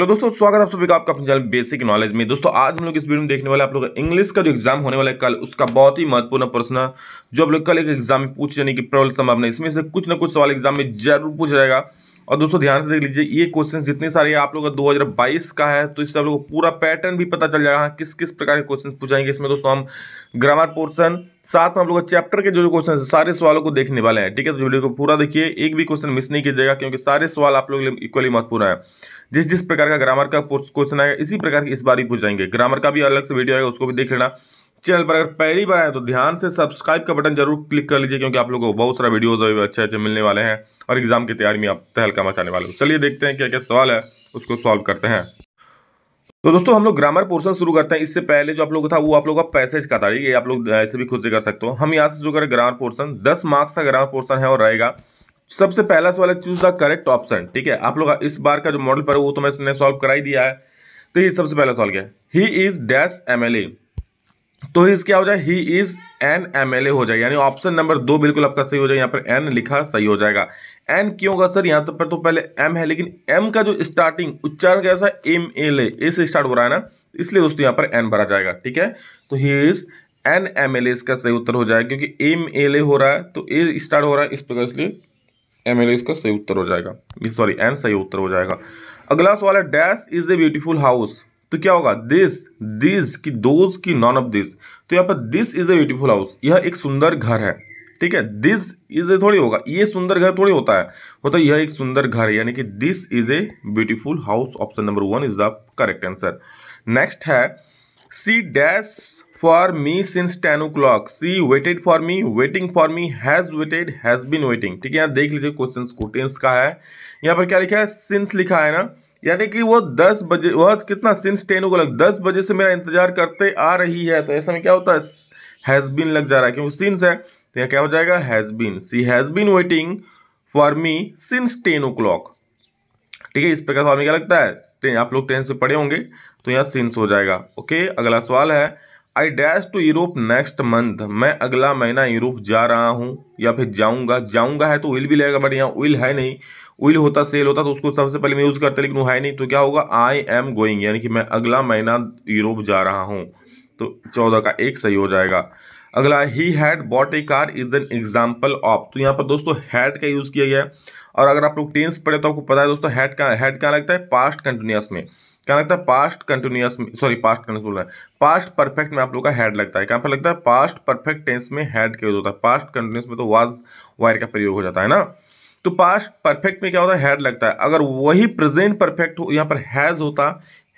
hello दोस्तों स्वागत आप सभी का आपका अपने चैनल बेसिक नॉलेज में दोस्तों आज हम लोग इस वीडियो में देखने वाले आप लोग इंग्लिश का जो एग्जाम होने वाला है कल उसका बहुत ही महत्वपूर्ण प्रश्न जो आप लोग कल एक एग्जाम में पूछ जाने की प्रबल संभावना इसमें से कुछ ना कुछ सवाल एग्जाम में जरूर पूछ जाएगा और दोस्तों ध्यान से देख लीजिए ये क्वेश्चन जितने सारे आप लोग का 2022 का है तो इससे आप लोग को पूरा पैटर्न भी पता चल जाएगा किस किस प्रकार के क्वेश्चन पूछाएंगे इसमें दोस्तों हम ग्रामर पोर्सन साथ में हम लोग चैप्टर के जो जो क्वेश्चन सारे सवालों को देखने वाले हैं ठीक है तो वीडियो को पूरा देखिए एक भी क्वेश्चन मिस नहीं कीजिएगा क्योंकि सारे सवाल आप लोग इक्वली महत्वपूर्ण है जिस जिस प्रकार का ग्रामर का क्वेश्चन आएगा इसी प्रकार के इस बार भी पूछ जाएंगे ग्रामर का भी अलग से वीडियो आएगा उसको भी देख लेना चैनल पर अगर पहली बार आए तो ध्यान से सब्सक्राइब का बटन जरूर क्लिक कर लीजिए क्योंकि आप लोगों को बहुत सारा वीडियोज अभी अच्छे अच्छे मिलने वाले हैं और एग्जाम की तैयारी में आप तहलका मचाने वाले हो चलिए देखते हैं क्या क्या सवाल है उसको सॉल्व करते हैं तो दोस्तों हम लोग ग्रामर पोर्शन शुरू करते हैं इससे पहले जो आप लोग था वो आप लोगों का पैसेज का था ये आप लोग ऐसे भी खुद से कर सकते हो हम यहाँ से जो करें ग्रामर पोर्शन दस मार्क्स का ग्रामर पोर्शन है और रहेगा सबसे पहला सवाल है चूज द करेक्ट ऑप्शन ठीक है आप लोग इस बार का जो मॉडल पर वो तो मैंने सॉल्व कराई दिया है तो ये सबसे पहला सवाल क्या है he is dash M L A तो इस क्या हो जाए he is an M L A हो जाए यानी ऑप्शन नंबर दो बिल्कुल आपका सही हो जाए यहाँ पर एन लिखा सही हो जाएगा एन क्यों होगा सर यहाँ तो पर तो पहले एम है लेकिन एम का जो स्टार्टिंग उच्चारण कैसा एम एल ए से स्टार्ट हो रहा है ना इसलिए दोस्तों यहाँ पर एन भरा जाएगा ठीक है तो he is an M L A इसका सही उत्तर हो जाएगा क्योंकि एम एल ए हो रहा है तो ए स्टार्ट हो रहा है इस प्रकार इसलिए एम एल ए इसका सही उत्तर हो जाएगा सॉरी एन सही उत्तर हो जाएगा अगला सवाल है dash is a beautiful house तो क्या होगा दिस दिस की दोज की नॉन ऑफ दिस तो यहाँ पर this is a beautiful house यह एक सुंदर घर है ठीक है दिस इज ए थोड़ी होगा ये सुंदर घर थोड़ी होता है होता है यह एक सुंदर घर है यानी कि this is a beautiful house option number one is the correct answer next है she dash for me since ten o'clock she waited for me waiting for me has waited has been waiting ठीक है यहाँ देख लीजिए question को का है यहाँ पर क्या लिखा है सिंस लिखा है ना यानी कि वो दस बजे वह कितना सिंस टेन को लग दस बजे से मेरा इंतजार करते आ रही है तो ऐसा में क्या होता है हैज़ बीन लग जा रहा है क्योंकि सिंस है तो यह क्या हो जाएगा has been she has been waiting for me since ten o'clock ठीक है इस प्रकार सवाल में क्या लगता है आप लोग टेंथ से पढ़े होंगे तो यहाँ सिंस हो जाएगा ओके अगला सवाल है I dash to Europe next month मैं अगला महीना यूरोप जा रहा हूँ या फिर जाऊँगा जाऊँगा है तो विल भी लगेगा बट यहाँ विल है नहीं विल होता सेल होता तो उसको सबसे पहले मैं यूज़ करता लेकिन वो है नहीं तो क्या होगा आई एम गोइंग यानी कि मैं अगला महीना यूरोप जा रहा हूँ तो चौदह का एक सही हो जाएगा अगला he had bought a car is an example of तो यहाँ पर दोस्तों हैड का यूज़ किया गया और अगर आप लोग टेंस पढ़े तो आपको पता है दोस्तों हैड का हैड क्या लगता है पास्ट कंटिन्यूस में क्या लगता है past continuous sorry past continuous बोल रहा है पास्ट परफेक्ट में आप लोग का हेड लगता है कहाँ पर लगता है पास्ट परफेक्ट टेंस में हेड का यूज होता है पास्ट कंटिन्यूस में तो वाज वायर का प्रयोग हो जाता है ना तो पास्ट परफेक्ट में क्या होता है हेड लगता है अगर वही प्रेजेंट परफेक्ट हो यहाँ पर हैज़ होता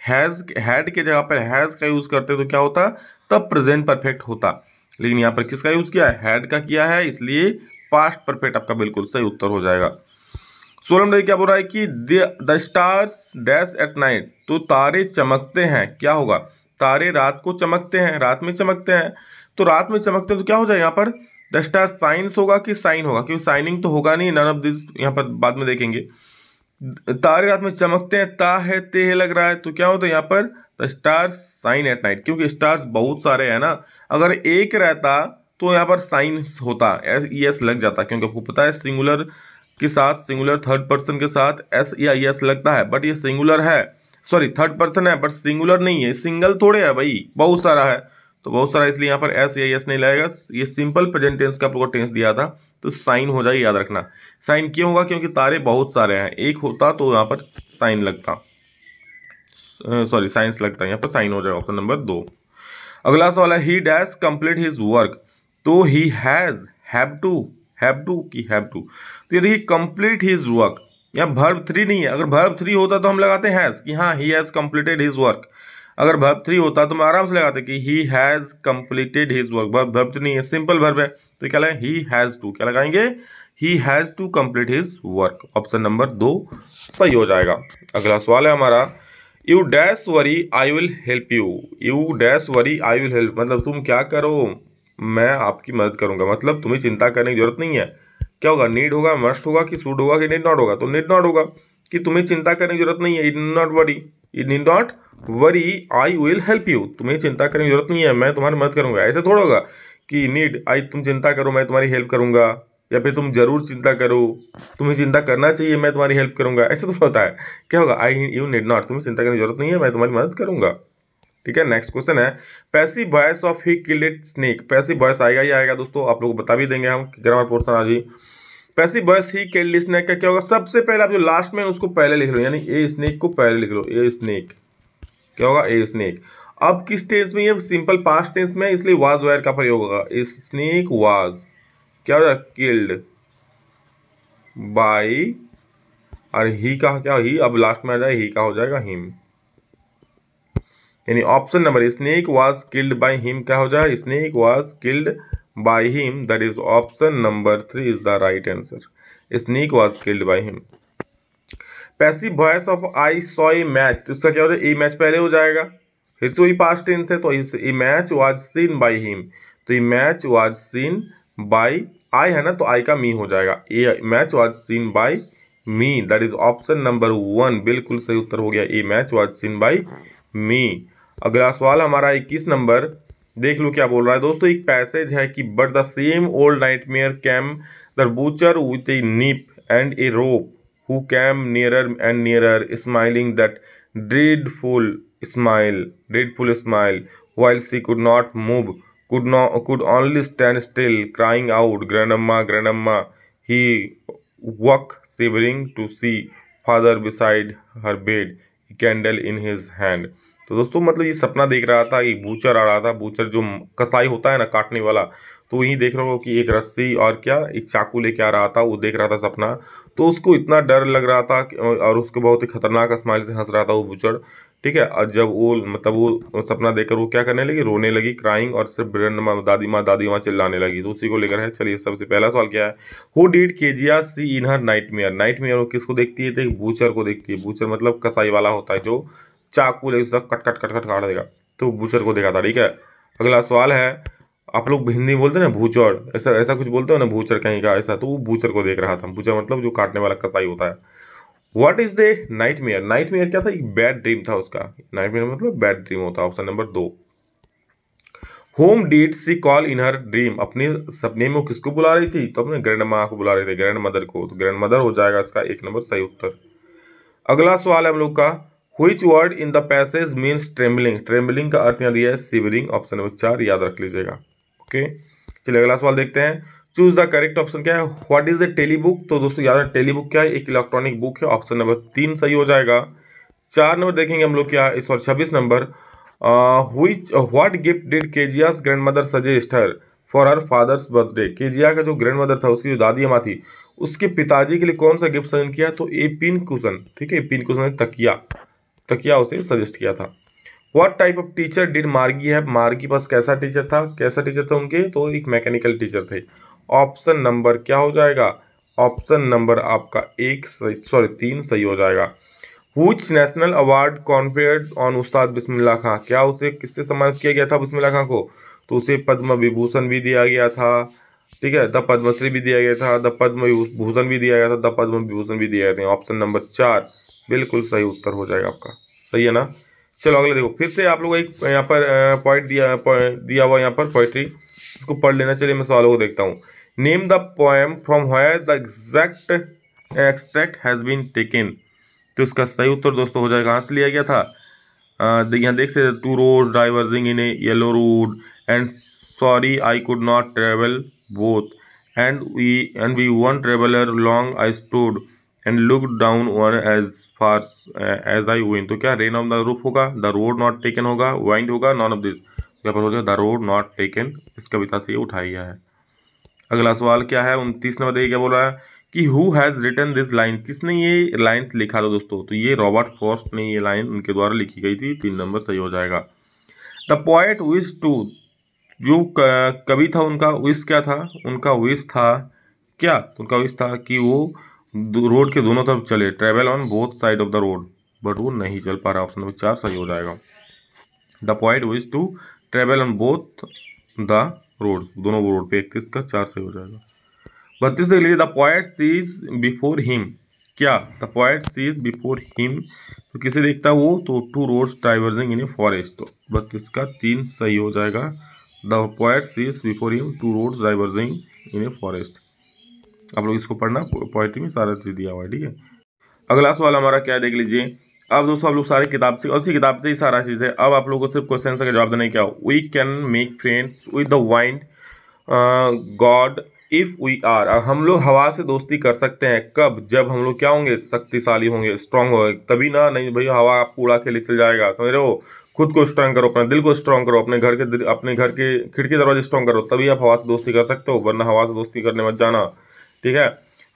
हैज़ हैड के जगह पर हैज़ का यूज़ करते तो क्या होता तब प्रेजेंट परफेक्ट होता लेकिन यहाँ पर किसका यूज़ किया हैड का किया है इसलिए पास्ट परफेक्ट आपका बिल्कुल सही उत्तर हो जाएगा सोलह नंबर क्या बोल रहा है कि the stars dash at night तो तारे चमकते हैं क्या होगा तारे रात को चमकते हैं रात में चमकते हैं तो रात में चमकते हैं तो क्या हो जाए यहाँ पर द स्टार साइंस होगा कि साइन होगा क्योंकि साइनिंग तो होगा नहीं नन ऑफ दिस यहाँ पर बाद में देखेंगे तारे रात में चमकते हैं ता है ते है लग रहा है तो क्या होता है यहाँ पर the star shine at night क्योंकि स्टार्स बहुत सारे हैं ना अगर एक रहता तो यहाँ पर साइंस होता एस लग जाता क्योंकि आपको पता है सिंगुलर के साथ सिंगुलर थर्ड पर्सन के साथ एस या एस लगता है बट ये सिंगुलर है सॉरी थर्ड पर्सन है बट सिंगुलर नहीं है सिंगल थोड़े है भाई बहुत सारा है तो बहुत सारा इसलिए यहाँ पर एस या एस नहीं लगेगा ये सिंपल प्रेजेंट टेंस का आपको टेंस दिया था तो साइन हो जाए याद रखना साइन क्यों होगा क्योंकि तारे बहुत सारे हैं एक होता तो यहाँ पर साइन लगता सॉरी साइंस लगता है यहाँ पर साइन हो जाएगा ऑप्शन नंबर दो अगला सवाल है he dash complete his work तो he has have to have to की हैव टू फिर ही कंप्लीट हिज वर्क यहाँ भर्व थ्री नहीं है अगर भर्व थ्री होता तो हम लगाते हैंज कि हाँ he has completed his work अगर भर्व थ्री होता तो हम आराम से लगाते कि he has completed his work verb three नहीं है सिंपल भर्व है तो क्या लगाए ही हैज़ टू क्या लगाएंगे he has to complete his work option number दो सही हो जाएगा अगला सवाल है हमारा you dash worry I will help you you dash worry I will help मतलब तुम क्या करो मैं आपकी मदद करूंगा मतलब तुम्हें चिंता करने की जरूरत नहीं है क्या होगा नीड होगा मस्ट होगा कि सूड होगा कि नीड नॉट होगा तो नीड नॉट होगा कि तुम्हें चिंता करने की जरूरत नहीं है it not worry it need not worry I will help you तुम्हें चिंता करने की जरूरत नहीं है मैं तुम्हारी मदद करूंगा ऐसे थोड़ा होगा कि नीड आई तुम चिंता करो मैं तुम्हारी हेल्प करूंगा या फिर तुम जरूर चिंता करो तुम्हें चिंता करना चाहिए मैं तुम्हारी हेल्प करूंगा ऐसे तो होता है क्या होगा आई यू नीड नॉट तुम्हें चिंता करने की जरूरत नहीं है मैं तुम्हारी मदद करूंगा ठीक है नेक्स्ट क्वेश्चन है passive voice of he killed snake passive voice आएगा ही आएगा दोस्तों आप लोग बता भी देंगे हम ग्रामर पोर्सन आज ही passive voice he killed snake का क्या होगा सबसे पहले आप जो लास्ट में उसको पहले लिख लो यानी ए स्नेक को पहले लिख लो ए स्नेक क्या होगा ए स्नेक अब किस टेंस में ये सिंपल पास्ट टेंस में इसलिए वाज वायर का प्रयोग होगा स्नेक वाज क्या हो किल्ड बाई और ही का क्या ही अब लास्ट में आ जाए ही का हो जाएगा हिम यानी option number snake was killed by him क्या हो जाए snake was killed by him that is option number three is the right answer snake was killed by him passive voice of I saw a match तो इसका क्या हो जाए ए match पहले हो जाएगा फिर से वही पास्ट टेंस है तो a match was seen by him तो ये match was seen by I है ना तो आई का मी हो जाएगा a match was seen by me that is option number one बिल्कुल सही उत्तर हो गया a match was seen by me अगला सवाल हमारा इक्कीस नंबर देख लो क्या बोल रहा है दोस्तों एक पैसेज है कि but the same old nightmare came the butcher with a knife and a rope who came nearer and nearer smiling that dreadful smile dreadful smile while she could not move could no could only stand still crying out grandma grandma he woke shivering to see father beside her bed candle in his hand तो दोस्तों मतलब ये सपना देख रहा था एक butcher आ रहा था बूचर जो कसाई होता है ना काटने वाला तो वहीं देख रहा हो कि एक रस्सी और क्या एक चाकू लेके आ रहा था वो देख रहा था सपना तो उसको इतना डर लग रहा था और उसके बहुत ही खतरनाक स्माइल से हंस रहा था वो बूचर ठीक है और जब वो मतलब वो सपना देखकर वो क्या करने लगी रोने लगी क्राइंग और सिर्फ ब्रेन माँ दादी माँ दादी माँ चिल्लाने लगी तो उसी को लेकर है चलिए सबसे पहला सवाल क्या है हु जी आर see in her nightmare nightmare वो किसको देखती है तो एक बूचर को देखती है बूचर मतलब कसाई वाला होता है जो चाकू ले उसका कट कट कट कट काट देगा तो बूचर को देखा था ठीक है अगला सवाल है आप लोग हिंदी बोलते हैं ना भूचर ऐसा ऐसा कुछ बोलते हो ना भूचर कहीं का ऐसा तो वो भूचर को देख रहा था भूचर मतलब जो काटने वाला कसाई होता है what is the nightmare nightmare क्या था एक बैड ड्रीम था उसका नाइट मेयर मतलब बैड ड्रीम होता है ऑप्शन नंबर दो whom did she call in her dream अपने सपने में वो किसको बुला रही थी तो अपने ग्रैंड माँ को बुला रही थी ग्रैंड मदर को तो ग्रैंड मदर हो जाएगा इसका एक नंबर सही उत्तर अगला सवाल है हम लोग का हुई word in the passage means trembling trembling का अर्थ यहाँ दिया है सिवरिंग ऑप्शन नंबर चार याद रख लीजिएगा ओके चलिए अगला सवाल देखते हैं चूज द करेक्ट ऑप्शन क्या है what is the tele book तो दोस्तों याद टेली बुक क्या है एक इलेक्ट्रॉनिक बुक है ऑप्शन नंबर तीन सही हो जाएगा चार नंबर देखेंगे हम लोग क्या इस बार छब्बीस number which what gift did के Keziah's grandmother suggest her for her father's birthday Keziah का जो ग्रैंड मदर था उसकी जो दादी अमा थी उसके पिताजी के लिए कौन सा गिफ्ट सजेंड किया तो ए पिन कुशन ठीक है पिन कुशन तकिया तकिया उसे सजेस्ट किया था what type of teacher did Margie है मार्गी पास कैसा टीचर था कैसा टीचर था उनके तो एक मैकेनिकल टीचर थे ऑप्शन नंबर क्या हो जाएगा ऑप्शन नंबर आपका एक सॉरी तीन सही हो जाएगा which national award conferred on Ustad Bismillah खां क्या उसे किससे सम्मानित किया गया था बिस्मिल्ला खां को तो उसे पद्म विभूषण भी दिया गया था ठीक है द पद्मश्री भी दिया गया था द पद्म भूषण भी दिया गया था द पद्म विभूषण भी दिया गया था ऑप्शन नंबर चार बिल्कुल सही उत्तर हो जाएगा आपका सही है ना चलो अगला देखो फिर से आप लोग एक यहाँ पर पॉइंट दिया दिया हुआ यहाँ पर पोइट्री इसको पढ़ लेना चलिए मैं सवालों को देखता हूँ name the poem from where the exact extract has been taken तो इसका सही उत्तर दोस्तों हो जाएगा कहाँ से लिया गया था यहाँ देख सकते two road diverging in a yellow road and sorry I could not travel both and we and we one traveller long I stood and look down one as far as I win तो क्या rain of the roof होगा the road not taken होगा wind होगा none of this यहाँ पर हो जाएगा the road not taken इस कविता से ये उठाया गया है अगला सवाल क्या है उनतीस नंबर देखिए क्या बोल रहा है कि who has return this line किसने ये लाइन्स लिखा था दोस्तों तो ये रॉबर्ट फॉस्ट ने ये लाइन उनके द्वारा लिखी गई थी तीन नंबर सही हो जाएगा द पॉइट विश टू जो कवि था उनका विश क्या था उनका विश था क्या उनका विश था कि वो रोड के दोनों तरफ चले travel on both side of the road but वो नहीं चल पा रहा ऑप्शन नंबर चार सही हो जाएगा the point wish to travel on both the road दोनों रोड पे इकतीस का चार सही हो जाएगा बत्तीस देख लीजिए the point sees before him क्या the point sees before him तो किसे देखता वो तो two road diverging in a forest तो बत्तीस का तीन सही हो जाएगा the point sees before him two road diverging in a forest आप लोग इसको पढ़ना पोइट्री में सारा चीज़ दिया हुआ है ठीक है अगला सवाल हमारा क्या देख लीजिए अब दोस्तों आप लोग सारे किताब से उसी किताब से ही सारा चीज़ है अब आप लोगों को सिर्फ क्वेश्चन का जवाब देना है क्या we can make friends with the wind god if we are हम लोग हवा से दोस्ती कर सकते हैं कब जब हम लोग क्या होंगे शक्तिशाली होंगे स्ट्रांग होंगे तभी ना नहीं भैया हवा आपको उड़ा के ले चल जाएगा समझ रहे हो खुद को स्ट्रांग करो अपने दिल को स्ट्रांग करो अपने घर के अपने घर के खिड़की दरवाजे स्ट्रांग करो तभी आप हवा से दोस्ती कर सकते हो वरना हवा से दोस्ती करने मत जाना ठीक है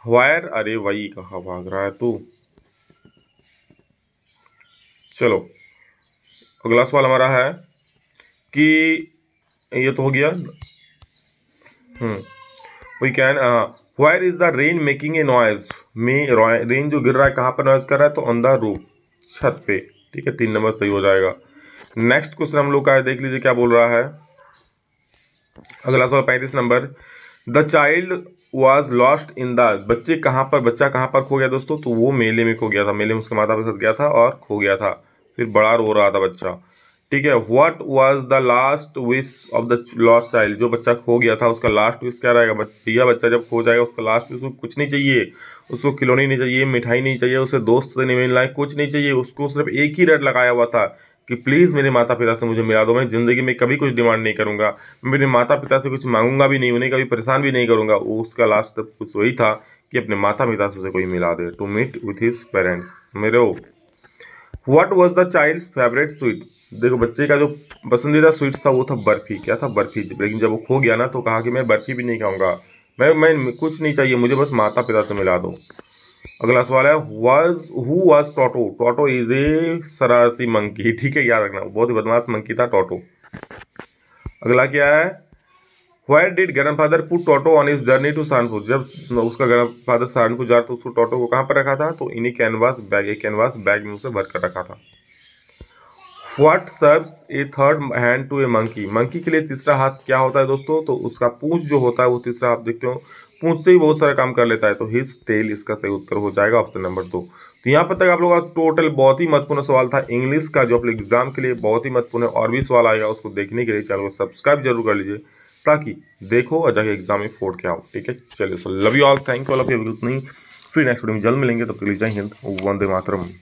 वायर अरे वही कहा भाग रहा है तू चलो अगला सवाल हमारा है कि ये तो हो गया we can where is the rain making a noise में रेन जो गिर रहा है कहां पर नॉइज कर रहा है तो ऑन द रूफ छत पे ठीक है तीन नंबर सही हो जाएगा नेक्स्ट क्वेश्चन हम लोग का देख लीजिए क्या बोल रहा है अगला सवाल पैंतीस number the child was lost in the बच्चे कहाँ पर बच्चा कहाँ पर खो गया दोस्तों तो वो मेले में खो गया था मेले में उसके माता के साथ गया था और खो गया था फिर बड़ा रो रहा था बच्चा ठीक है what was the last wish of the lost child जो बच्चा खो गया था उसका लास्ट विश क्या रहेगा बच्चा बच्चा जब खो जाएगा उसका लास्ट विश उसको कुछ नहीं चाहिए उसको खिलौनी नहीं चाहिए मिठाई नहीं चाहिए उसे दोस्त से नहीं मिलना है कुछ नहीं चाहिए उसको सिर्फ एक ही रेड लगाया हुआ था कि प्लीज़ मेरे माता पिता से मुझे मिला दो मैं ज़िंदगी में कभी कुछ डिमांड नहीं करूँगा मैं मेरे माता पिता से कुछ मांगूंगा भी नहीं उन्हें कभी परेशान भी नहीं करूँगा उसका लास्ट कुछ वही था कि अपने माता पिता से उसे कोई मिला दे to meet with his parents मेरे what was the child favourite sweet देखो बच्चे का जो पसंदीदा स्वीट था वो था बर्फ़ी क्या था बर्फ़ी लेकिन जब वो खो गया ना तो कहा कि मैं बर्फ़ी भी नहीं खाऊंगा मैं मैं कुछ नहीं चाहिए मुझे बस माता पिता से मिला दो अगला सवाल है was who was Toto Toto is a शरारती मंकी ठीक है याद रखना बहुत ही बदमाश मंकी था टोटो अगला क्या है where did grandfather put Toto on is journey to Saharanpur जब उसका ग्रैंड फादर सहारनपुर जा रहा था उसको टोटो को कहाँ पर रखा था तो इन्हीं कैनवास बैग एक कैनवास बैग में उसे भर कर रखा था what serves a third hand to a monkey monkey के लिए तीसरा हाथ क्या होता है दोस्तों तो उसका पूंछ जो होता है वो तीसरा आप देखते हो पूछ से ही बहुत सारा काम कर लेता है तो हिज टेल इसका सही उत्तर हो जाएगा ऑप्शन नंबर दो तो यहाँ पर तक आप लोगों का टोटल बहुत ही महत्वपूर्ण सवाल था इंग्लिश का जो आप लोग एग्जाम के लिए बहुत ही महत्वपूर्ण है और भी सवाल आएगा उसको देखने के लिए चैनल को सब्सक्राइब जरूर कर लीजिए ताकि देखो और जाके एग्जाम में फोड़ के आओ ठीक है चलिए so love you all thank you all of you नहीं फिर नेक्स्ट वीडियो में जल्द मिलेंगे तब तो के लिए जय हिंद वंदे मातरम